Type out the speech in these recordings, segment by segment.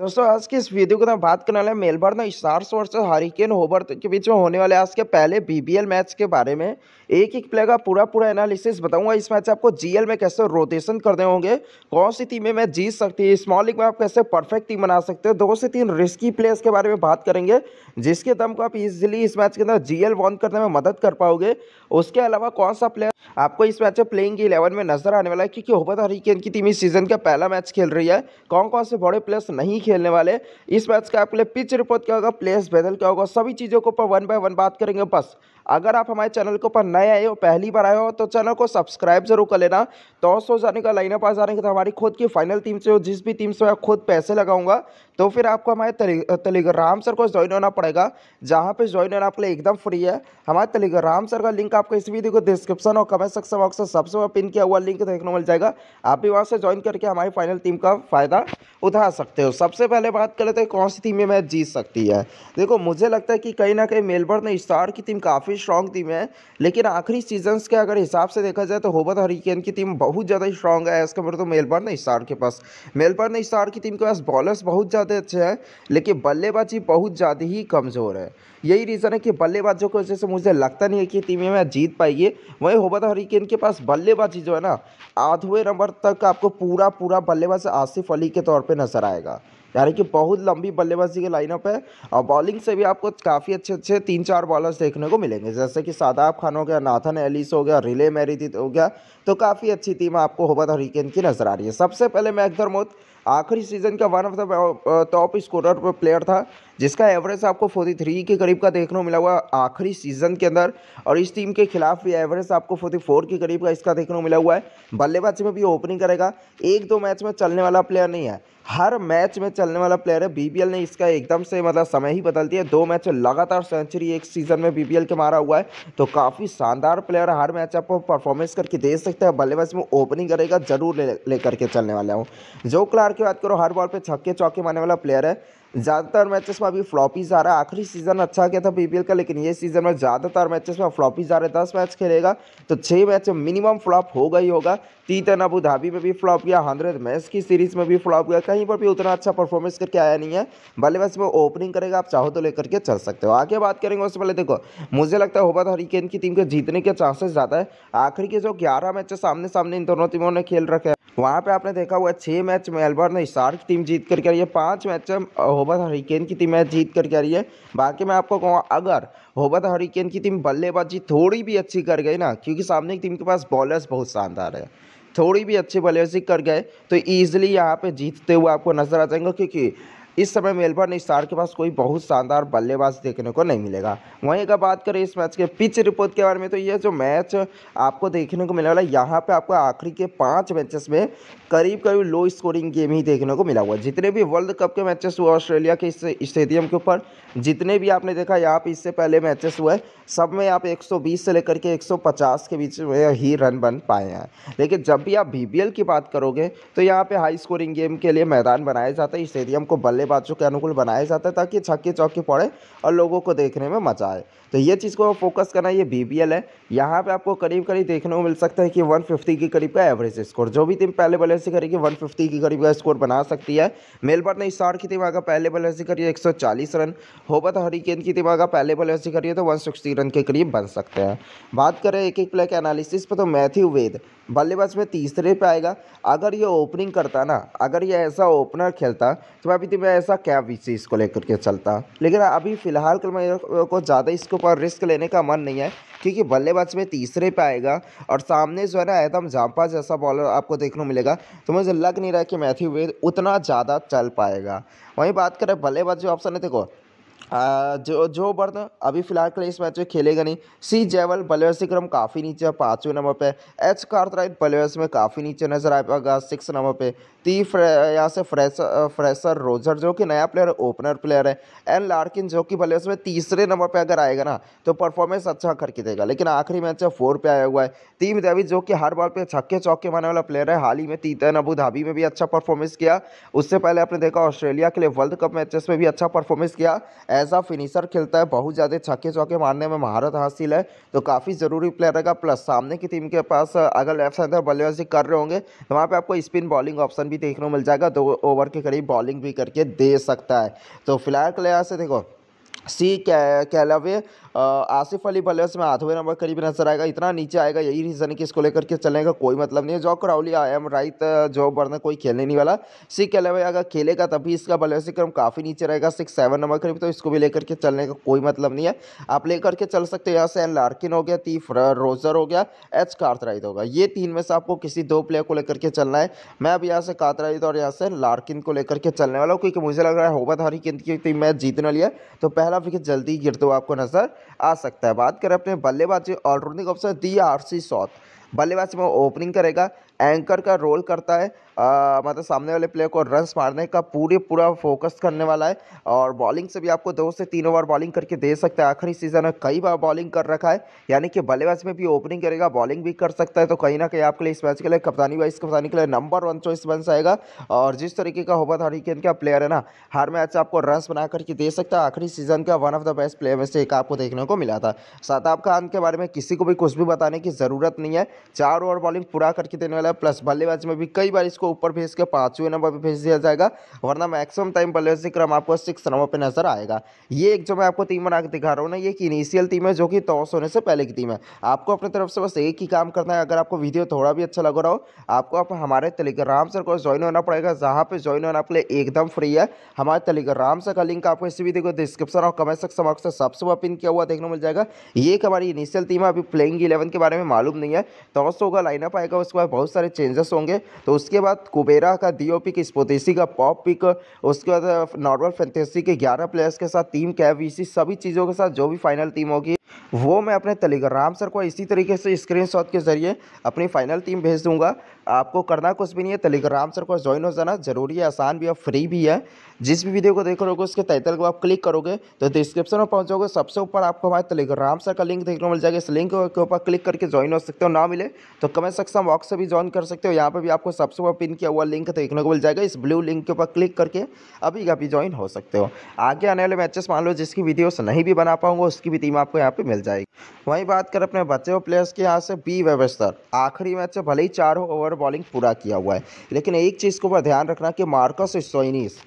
दोस्तों आज के इस वीडियो को मैं बात करने वाले मेलबर्न स्टार्स और हरिकेन होबर्थ के बीच में होने वाले आज के पहले बीबीएल मैच के बारे में एक एक प्लेयर का पूरा पूरा एनालिसिस बताऊंगा इस मैच आपको जीएल में कैसे रोटेशन करने होंगे कौन सी टीमें मैं जीत सकती है स्मॉल लीग में आप कैसे परफेक्ट टीम बना सकते हैं दो से तीन रिस्की प्लेयर्स के बारे में बात करेंगे जिसके दम को आप इजिली इस मैच के अंदर जी एल करने में मदद कर पाओगे उसके अलावा कौन सा प्लेयर आपको इस मैच में प्लेइंग इलेवन में नजर आने वाला है क्योंकि होबर हरिकेन की टीम इस सीजन का पहला मैच खेल रही है कौन कौन से बड़े प्लेयर्स नहीं खेलने वाले इस मैच का आपके लिए पिच रिपोर्ट क्या होगा प्लेस बेदल क्या होगा सभी चीज़ों के ऊपर वन बाय वन बात करेंगे बस अगर आप हमारे चैनल के ऊपर नए आए हो पहली बार आए हो तो चैनल को सब्सक्राइब जरूर कर लेना तो सो जाने का लाइनअप आ जाने तो हमारी खुद की फाइनल टीम से हो जिस भी टीम से मैं खुद पैसे लगाऊंगा तो फिर आपको हमारे टेलीग्राम सर को ज्वाइन होना पड़ेगा जहाँ पे ज्वाइन होना आपके लिए एकदम फ्री है हमारे टेलीग्राम सर का लिंक आपको इस वीडियो को डिस्क्रिप्शन और कमेंट सेक्शन बॉक्स में सबसे ऊपर पिन किया हुआ लिंक देखने मिल जाएगा आप भी वहाँ से ज्वाइन करके हमारी फाइनल टीम का फ़ायदा उठा सकते हो सबसे पहले बात कर लेते हैं कौन सी टीम में मैच जीत सकती है देखो मुझे लगता है कि कहीं ना कहीं मेलबर्न स्टार की टीम काफ़ी काफ़ी स्ट्रॉन्ग टीम है लेकिन आखिरी सीजन्स के अगर हिसाब से देखा जाए तो होबत हरिकेन की टीम बहुत ज़्यादा स्ट्रॉन्ग है as compared to Melbourne Star के पास मेलबर्न स्टार की टीम के पास बॉलर्स बहुत ज़्यादा अच्छे हैं लेकिन बल्लेबाजी बहुत ज़्यादा ही कमज़ोर है यही रीज़न है कि बल्लेबाजों की वजह से मुझे लगता नहीं है कि टीम में जीत पाएगी वहीं होबत हरिकेन के पास बल्लेबाजी जो है ना आठवें नंबर तक आपको पूरा पूरा बल्लेबाज आसिफ अली के तौर पर नजर आएगा यानी कि बहुत लंबी बल्लेबाजी की लाइनअप है और बॉलिंग से भी आपको काफ़ी अच्छे अच्छे तीन चार बॉलर्स देखने को मिलेंगे जैसे कि सादाब खान हो गया नाथन एलिस हो गया रिले मेरी हो गया तो काफ़ी अच्छी टीम आपको होबत हरिकेन की नज़र आ रही है सबसे पहले मैं अख्तर मोद आखिरी सीजन का one of the top scorer player था जिसका एवरेज आपको 43 के करीब का देखने को मिला हुआ आखिरी सीजन के अंदर और इस टीम के खिलाफ भी एवरेज आपको 44 के करीब का इसका देखने को मिला हुआ है बल्लेबाजी में भी ओपनिंग करेगा एक दो मैच में चलने वाला प्लेयर नहीं है हर मैच में चलने वाला प्लेयर है बीबीएल ने इसका एकदम से मतलब समय ही बदल दिया दो मैच लगातार सेंचुरी एक सीजन में बीबीएल के मारा हुआ है तो काफ़ी शानदार प्लेयर हर मैच आपको परफॉर्मेंस करके दे सकते हैं बल्लेबाज में ओपनिंग करेगा जरूर ले, के चलने वाला हूँ जो क्लार्क की बात करो हर बॉल पे छक्के चौके मारने वाला प्लेयर है ज़्यादातर मैचेस में अभी फ्लॉपी जा रहा है आखिरी सीज़न अच्छा गया था बीपीएल का लेकिन ये सीज़न में ज़्यादातर मैचेस में फ्लॉपी जा रहे दस मैच खेलेगा तो छः मैच मिनिमम फ्लॉप होगा ही होगा तीतन अबू धाबी में भी फ्लॉप गया हंड्रेड मैच की सीरीज़ में भी फ्लॉप गया कहीं पर भी उतना अच्छा परफॉर्मेंस करके आया नहीं है बल्लेबाज में ओपनिंग करेगा आप चाहो तो लेकर के चल सकते हो आगे बात करेंगे उससे पहले देखो मुझे लगता है होबाद हरिकेन की टीम के जीतने के चांसेस ज़्यादा है आखिरी के जो ग्यारह मैचेस सामने सामने इन दोनों टीमों ने खेल रखे वहाँ पे आपने देखा हुआ छः मैच मेलबर्न हिसार की टीम जीत करके आ रही है पाँच मैच होबत हरिकेन की टीम मैच जीत करके आ रही है बाकी मैं आपको कहूँगा अगर होबत हरिकेन की टीम बल्लेबाजी थोड़ी भी अच्छी कर गई ना क्योंकि सामने की टीम के पास बॉलर्स बहुत शानदार है थोड़ी भी अच्छी बल्लेबाजी कर गए तो ईजिली यहाँ पर जीतते हुए आपको नजर आ जाएंगे क्योंकि इस समय मेलबर्न स्टार के पास कोई बहुत शानदार बल्लेबाज देखने को नहीं मिलेगा वहीं अगर बात करें इस मैच के पिच रिपोर्ट के बारे में तो यह जो मैच आपको देखने को मिलने वाला यहाँ पे आपको आखिरी के पाँच मैचेस में करीब करीब लो स्कोरिंग गेम ही देखने को मिला हुआ जितने भी वर्ल्ड कप के मैचेस हुए ऑस्ट्रेलिया के स्टेडियम के ऊपर जितने भी आपने देखा यहाँ पर इससे पहले मैचेस हुए सब में आप एक से लेकर के एक के बीच में ही रन बन पाए हैं लेकिन जब भी आप बी की बात करोगे तो यहाँ पर हाई स्कोरिंग गेम के लिए मैदान बनाया जाता है स्टेडियम को बल्ले बच्चों के अनुकूल बनाया जाता है ताकि छक्के चौके पड़े और लोगों को देखने में मजा आए तो ये चीज़ को फोकस करना ये बी है यहाँ पर आपको करीब करीब देखने को मिल सकता है कि वन के करीब का एवरेज स्कोर जो भी टीम पहले बल्ले से करेगी वन के करीब का स्कोर बना सकती है मेलबर्न स्टार की टीम अगर पहले बल्ले से करिए 140 रन होबत हरिकेन की टीम अगर पहले बल्ले से करिए तो वन रन के करीब बन सकते हैं बात करें एक एक प्ले के एनालिसिस पर तो मैथ्यू वेद बल्लेबाज में तीसरे पे आएगा अगर ये ओपनिंग करता ना अगर ये ऐसा ओपनर खेलता तो मैं अभी तो मैं ऐसा क्या विशेष इसको लेकर के चलता लेकिन अभी फ़िलहाल कल मेरे को ज़्यादा इसके ऊपर रिस्क लेने का मन नहीं है क्योंकि बल्लेबाज में तीसरे पे आएगा और सामने जो है ना एकदम झांपा जैसा बॉलर आपको देखने को मिलेगा तो मुझे लग नहीं रहा कि मैथ्यू वेद उतना ज़्यादा चल पाएगा वहीं बात करें बल्लेबाज जो ऑप्शन है देखो जो जो बर्थ अभी फिलहाल के लिए इस मैच में खेलेगा नहीं सी जेवल बलेवर्स से क्रम काफ़ी नीचे पाँचवें नंबर पे एच राइट बलेवर्स में काफ़ी नीचे नजर आएगा सिक्स नंबर पे ती यहाँ से फ्रेशर फ्रेशर रोजर जो कि नया प्लेयर है ओपनर प्लेयर है एन लार्किन जो कि बलेवर्स में तीसरे नंबर पर अगर आएगा ना तो परफॉर्मेंस अच्छा करके देगा लेकिन आखिरी मैच है फोर पे आया हुआ है टीम देवी जो कि हर बॉल पर छक्के चौके मारने वाला प्लेयर है हाल ही में तीतन अबू धाबी में भी अच्छा परफॉर्मेंस किया उससे पहले आपने देखा ऑस्ट्रेलिया के लिए वर्ल्ड कप मैचेस में भी अच्छा परफॉर्मेंस किया एज आ फिनिशर खेलता है बहुत ज़्यादा छक्के चौके मारने में महारत हासिल है तो काफ़ी ज़रूरी प्लेयर रहेगा प्लस सामने की टीम के पास अगर लेफ्ट साइड बल्लेबाजी कर रहे होंगे तो वहाँ पर आपको स्पिन बॉलिंग ऑप्शन भी देखने को मिल जाएगा दो ओवर के करीब बॉलिंग भी करके दे सकता है तो फिलहाल के लिहाज से देखो सी कैलावे आसिफ अली बल्लेबाज में आठवें नंबर करीब नजर आएगा इतना नीचे आएगा यही रीज़न है कि इसको लेकर के चलने का कोई मतलब नहीं है जॉक राउली आई एम राइट जॉब बर्नर कोई खेलने नहीं वाला सिख के अलावा अगर खेलेगा तभी इसका बल्लेबाजी क्रम काफ़ी नीचे रहेगा सिक्स सेवन नंबर करीब तो इसको भी लेकर के चलने का कोई मतलब नहीं है आप लेकर के चल सकते हो यहाँ से एन लार्किन हो गया तीफ रोजर हो गया एच कार्तराइत होगा ये तीन में से आपको किसी दो प्लेयर को लेकर के चलना है मैं अब यहाँ से कार्थराइट और यहाँ से लार्किन को लेकर के चलने वाला हूँ क्योंकि मुझे लग रहा है होबत हरी की टीम मैच जीतने वाली है तो पहला विकेट जल्दी गिरते दो आपको नजर आ सकता है बात करें अपने बल्लेबाजी allrounding option D'Arcy Short बल्लेबाजी में ओपनिंग करेगा एंकर का रोल करता है आ, मतलब सामने वाले प्लेयर को रन्स मारने का पूरे पूरा फोकस करने वाला है और बॉलिंग से भी आपको दो से तीन ओवर बॉलिंग करके दे सकता है आखिरी सीजन में कई बार बॉलिंग कर रखा है यानी कि बल्लेबाज में भी ओपनिंग करेगा बॉलिंग भी कर सकता है तो कहीं ना कहीं आपके लिए इस मैच के लिए कप्तानी वाइज कप्तानी के लिए नंबर वन चॉइस बन जाएगा और जिस तरीके का होबत हरिकेन का प्लेयर है ना हर मैच आपको रन्स बना करके दे सकता है आखिरी सीजन का one of the best player में से एक आपको देखने को मिला था शादाब खान के बारे में किसी को भी कुछ भी बताने की ज़रूरत नहीं है चार ओवर बॉलिंग पूरा करके देने वाला वाला है प्लस बल्लेबाजी में भी कई बार इसको ऊपर भेज के पांचवें नंबर पर भेज दिया जाएगा वरना मैक्सिमम टाइम बल्लेबाजी क्रम आपको सिक्स नंबर पर नजर आएगा ये एक जो मैं आपको टीम बना के दिखा रहा हूँ ना ये एक इनिशियल टीम है जो कि टॉस होने से पहले की टीम है आपको अपनी तरफ से बस एक ही काम करना है अगर आपको वीडियो थोड़ा भी अच्छा लग रहा हो आपको आप हमारे टेलीग्राम सर को ज्वाइन होना पड़ेगा जहाँ पर ज्वाइन होना आपके लिए एकदम फ्री है हमारे टेलीग्राम सर का लिंक आपको इसी वीडियो को डिस्क्रिप्शन और कमेंट सेक्शन बॉक्स से सबसे वह पिन किया हुआ देखने मिल जाएगा ये एक हमारी इनिशियल टीम है अभी प्लेइंग इलेवन के बारे में मालूम नहीं है टॉस होगा लाइनअप आएगा उसके बाद बहुत सारे चेंजेस होंगे तो उसके बाद कुबेरा का डीओ पिक स्पोतेसी का पॉप पिक उसके बाद नॉर्मल फेंटेसी के ग्यारह प्लेयर्स के साथ टीम कैब सभी चीज़ों के साथ जो भी फाइनल टीम होगी वो मैं अपने राम सर को इसी तरीके से स्क्रीनशॉट के ज़रिए अपनी फाइनल टीम भेज दूंगा आपको करना कुछ भी नहीं है राम सर को ज्वाइन हो जाना ज़रूरी है आसान भी है फ्री भी है जिस भी वीडियो को देख रहे हो उसके टाइटल को आप क्लिक करोगे तो डिस्क्रिप्शन में पहुँचोगे सबसे ऊपर आपको हमारे राम सर का लिंक देखने को मिल जाएगा इस लिंक के ऊपर क्लिक करके ज्वाइन हो सकते हो ना मिले तो कमेंट सेक्शन बॉक्स से भी ज्वाइन कर सकते हो यहाँ पर भी आपको सबसे ऊपर पिन किया हुआ लिंक देखने को मिल जाएगा इस ब्लू लिंक के ऊपर क्लिक करके अभी अभी ज्वाइन हो सकते हो आगे आने वाले मैचेस मान लो जिसकी वीडियोस नहीं भी बना पाऊँगा उसकी भी टीम आपको यहाँ पर मिल जाएगी वहीं बात कर अपने बचे हुए प्लेयर्स के यहाँ से बी व्यवस्था आखिरी मैच से भले ही चार ओवर बॉलिंग पूरा किया हुआ है लेकिन एक चीज़ के ऊपर ध्यान रखना कि मार्कस सोइनिस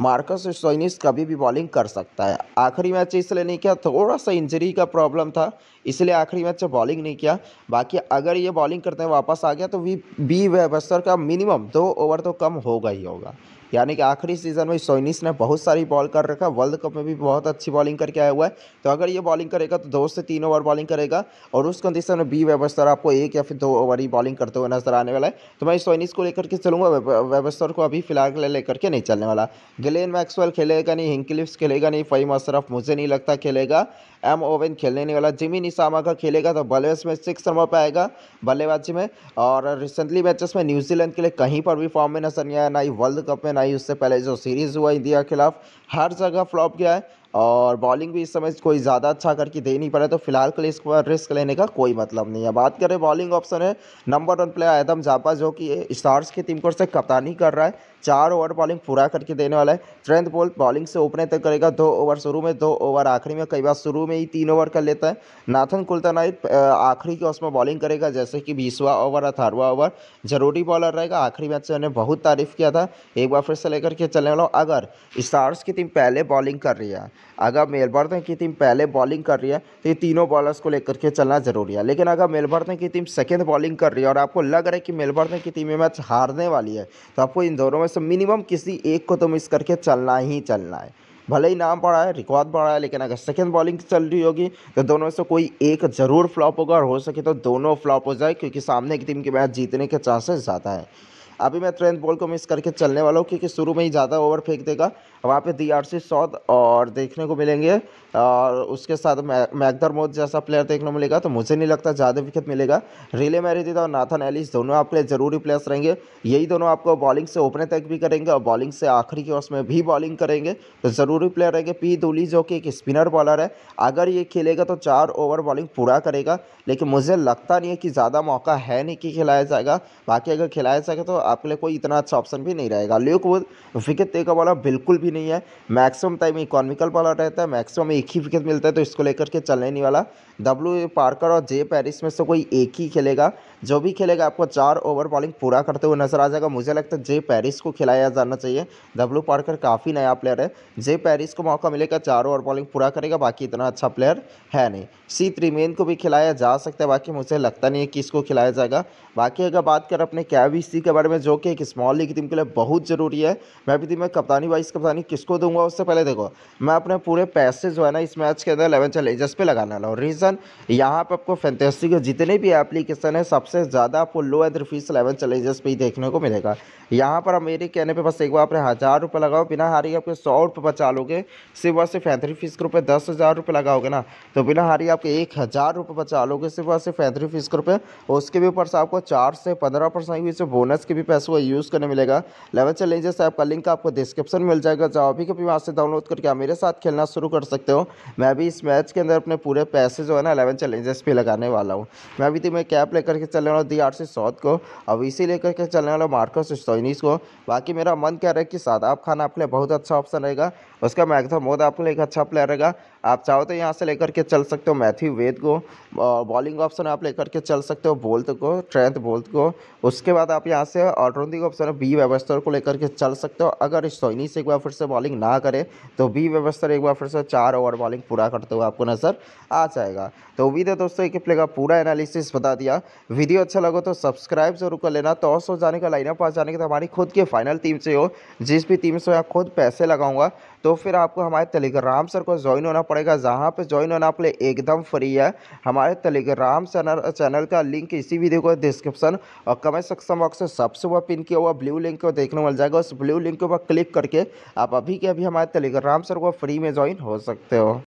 मार्कस सोइनिस कभी भी बॉलिंग कर सकता है आखिरी मैच इसलिए नहीं किया थोड़ा सा इंजरी का प्रॉब्लम था इसलिए आखिरी मैच से बॉलिंग नहीं किया बाकी अगर ये बॉलिंग करते हैं वापस आ गया तो वी बी व्यवस्था का मिनिमम दो ओवर तो कम होगा ही होगा यानी कि आखिरी सीज़न में सोइनिस ने बहुत सारी बॉल कर रखा वर्ल्ड कप में भी बहुत अच्छी बॉलिंग करके आया हुआ है तो अगर ये बॉलिंग करेगा तो दो से तीन ओवर बॉलिंग करेगा और उस कंडीशन में बी वेबस्तर आपको एक या फिर दो ओवर ही बॉलिंग करते हुए नजर आने वाला है तो मैं सोइनिस को लेकर के चलूँगा वेबस्तर को अभी फिलहाल लेकर के नहीं चलने वाला ग्लेन मैक्सवेल खेलेगा नहीं हिंकलिप्स खेलेगा नहीं फईम अशरफ मुझे नहीं लगता खेलेगा एम ओवेन खेलने नहीं वाला जिमी निसामा का खेलेगा तो बल्लेबाज में सिक्स नंबर पर आएगा बल्लेबाजी में और रिसेंटली मैचेस में न्यूजीलैंड के लिए कहीं पर भी फॉर्म में नजर नहीं आया ना ही वर्ल्ड कप में बैन आई उससे पहले जो सीरीज़ हुआ इंडिया के खिलाफ हर जगह फ्लॉप गया है और बॉलिंग भी इस समय कोई ज़्यादा अच्छा करके दे नहीं पड़ा तो फिलहाल के लिए इस पर रिस्क लेने का कोई मतलब नहीं है बात करें बॉलिंग ऑप्शन है number one player Adam Zampa जो कि स्टार्स की टीम को से कप्तानी कर रहा है चार ओवर बॉलिंग पूरा करके देने वाला है ट्रेंथ बोल बॉलिंग से ओपनिंग तक करेगा दो ओवर शुरू में दो ओवर आखिरी में कई बार शुरू में ही तीन ओवर कर लेता है नाथन कुल्तानाइट आखिरी की उसमें बॉलिंग करेगा जैसे कि बीसवा ओवर अठारहवा ओवर जरूरी बॉलर रहेगा आखिरी मैच से उन्हें बहुत तारीफ किया था एक बार फिर से लेकर के चलने वाला अगर स्टार्स की टीम पहले बॉलिंग कर रही है अगर मेलबर्न की टीम पहले बॉलिंग कर रही है तो ये तीनों बॉलर्स को लेकर के चलना जरूरी है लेकिन अगर मेलबर्न की टीम सेकेंड बॉलिंग कर रही है और आपको लग रहा है कि मेलबर्न की टीम ये मैच हारने वाली है तो आपको इन दोनों में में से मिनिमम किसी एक को तो मिस करके चलना ही चलना है भले ही नाम पड़ा है रिकॉर्ड पड़ा है लेकिन अगर सेकेंड बॉलिंग चल रही होगी तो दोनों से कोई एक ज़रूर फ्लॉप होगा और हो सके तो दोनों फ्लॉप हो जाए क्योंकि सामने की टीम के मैच जीतने के चांसेस ज़्यादा है अभी मैं ट्रेंथ बॉल को मिस करके चलने वाला हूँ क्योंकि शुरू में ही ज़्यादा ओवर फेंक देगा वहाँ पे दी आर सी सौद और देखने को मिलेंगे और उसके साथ मैकदर मोद जैसा प्लेयर देखने को मिलेगा तो मुझे नहीं लगता ज़्यादा विकेट मिलेगा रिले मैरिजिदा और नाथन एलिस दोनों आपके लिए ज़रूरी प्लेयर्स रहेंगे यही दोनों आपको बॉलिंग से ओपनर तक भी करेंगे और बॉलिंग से आखिरी के ओवर्स में भी बॉलिंग करेंगे तो ज़रूरी प्लेयर रहेंगे पी दुली जो कि एक स्पिनर बॉलर है अगर ये खेलेगा तो चार ओवर बॉलिंग पूरा करेगा लेकिन मुझे लगता नहीं है कि ज़्यादा मौका है नहीं कि खिलाया जाएगा बाकी अगर खिलाया जाएगा तो आपके लिए कोई इतना अच्छा ऑप्शन भी नहीं रहेगा ल्यूक वुड विकेट टेकर वाला बिल्कुल भी नहीं है मैक्सिमम टाइम इकोनॉमिकल वाला रहता है मैक्सिमम एक ही विकेट मिलता है तो इसको लेकर के चलने नहीं वाला डब्ल्यू पार्कर और जे पैरिस में से कोई एक ही खेलेगा जो भी खेलेगा आपको चार ओवर बॉलिंग पूरा करते हुए नजर आ जाएगा मुझे लगता है जे पैरिस को खिलाया जाना चाहिए डब्लू पार्कर काफ़ी नया प्लेयर है जे पैरिस को मौका मिलेगा चार ओवर बॉलिंग पूरा करेगा बाकी इतना अच्छा प्लेयर है नहीं सी त्रिमेन को भी खिलाया जा सकता है बाकी मुझे लगता नहीं है कि इसको खिलाया जाएगा बाकी अगर बात करें अपने कैवीसी के बारे में जो कि एक स्मॉल लीग टीम के लिए बहुत ज़रूरी है मैं भी मैं कप्तानी वाइस कप्तानी किसको दूंगा उससे पहले देखो मैं अपने पूरे पैसे जो है ना इस मैच के अंदर इलेवन चैलेंजर्स पर लगाने वाला हूँ रीज़न यहाँ पर आपको फैंटेसी के जितने भी एप्लीकेशन है सब सबसे ज़्यादा आपको लो एंड रुपीज़ इलेवन चैलेंजेस पे ही देखने को मिलेगा यहाँ पर मेरे कहने पे बस एक बार आपने हज़ार रुपये लगाओ बिना हारी आपके सौ रुपये बचा लोगे सिर्फ और सिर्फ एंथ्री फीस के रुपये दस हज़ार रुपये लगाओगे ना तो बिना हारी आपके एक हज़ार रुपये बचा लोगे सिर्फ और सिर्फ एंथ्री फीस के रुपये उसके भी ऊपर से आपको चार से पंद्रह परसेंट भी बोनस के भी पैसों का यूज़ करने मिलेगा लेवन चैलेंजेस ऐप का लिंक आपको डिस्क्रिप्शन मिल जाएगा जाओ अभी कभी वहाँ से डाउनलोड करके आप मेरे साथ खेलना शुरू कर सकते हो मैं भी इस मैच के अंदर अपने पूरे पैसे जो है ना इलेवन चैलेंजेस पर लगाने वाला हूँ मैं अभी तो मैं कैप लेकर के चलने वाला दी आरसी सौद को अब इसी लेकर के चलने वाला मार्कस स्टोइनिस को बाकी मेरा मन कह रहा है कि शादाब खान आपके लिए बहुत अच्छा ऑप्शन रहेगा उसका मैक्सिमम मोद आपके लिए एक अच्छा प्लेयर रहेगा आप चाहो तो यहाँ से लेकर के चल सकते हो मैथ्यू वेद को बॉलिंग ऑप्शन आप लेकर के चल सकते हो बोल्थ को ट्रेंथ बोल्थ को उसके बाद आप यहाँ से ऑलराउंडिंग ऑप्शन बी व्यवस्था को लेकर के चल सकते हो अगर सोइनी से एक बार फिर से बॉलिंग ना करे तो बी व्यवस्था एक बार फिर से चार ओवर बॉलिंग पूरा करते हुए आपको नज़र आ जाएगा तो उम्मीद है दोस्तों एक प्ले का पूरा एनालिसिस बता दिया वीडियो अच्छा लगो तो सब्सक्राइब जरूर कर लेना तो सौ जाने का लाइनअप आ जाने का तो हमारी खुद की फाइनल टीम से हो जिस भी टीम से मैं खुद पैसे लगाऊंगा तो फिर आपको हमारे टेलीग्राम सर को ज्वाइन होना पड़ेगा जहाँ पर ज्वाइन होना आपके लिए एकदम फ्री है हमारे टेलीग्राम चैनल चैनल का लिंक इसी वीडियो को डिस्क्रिप्शन और कमेंट सेक्शन बॉक्स में सबसे ऊपर पिन किया हुआ ब्लू लिंक को देखने मिल जाएगा उस ब्लू लिंक के ऊपर क्लिक करके आप अभी के अभी हमारे टेलीग्राम सर को फ्री में ज्वाइन हो सकते हो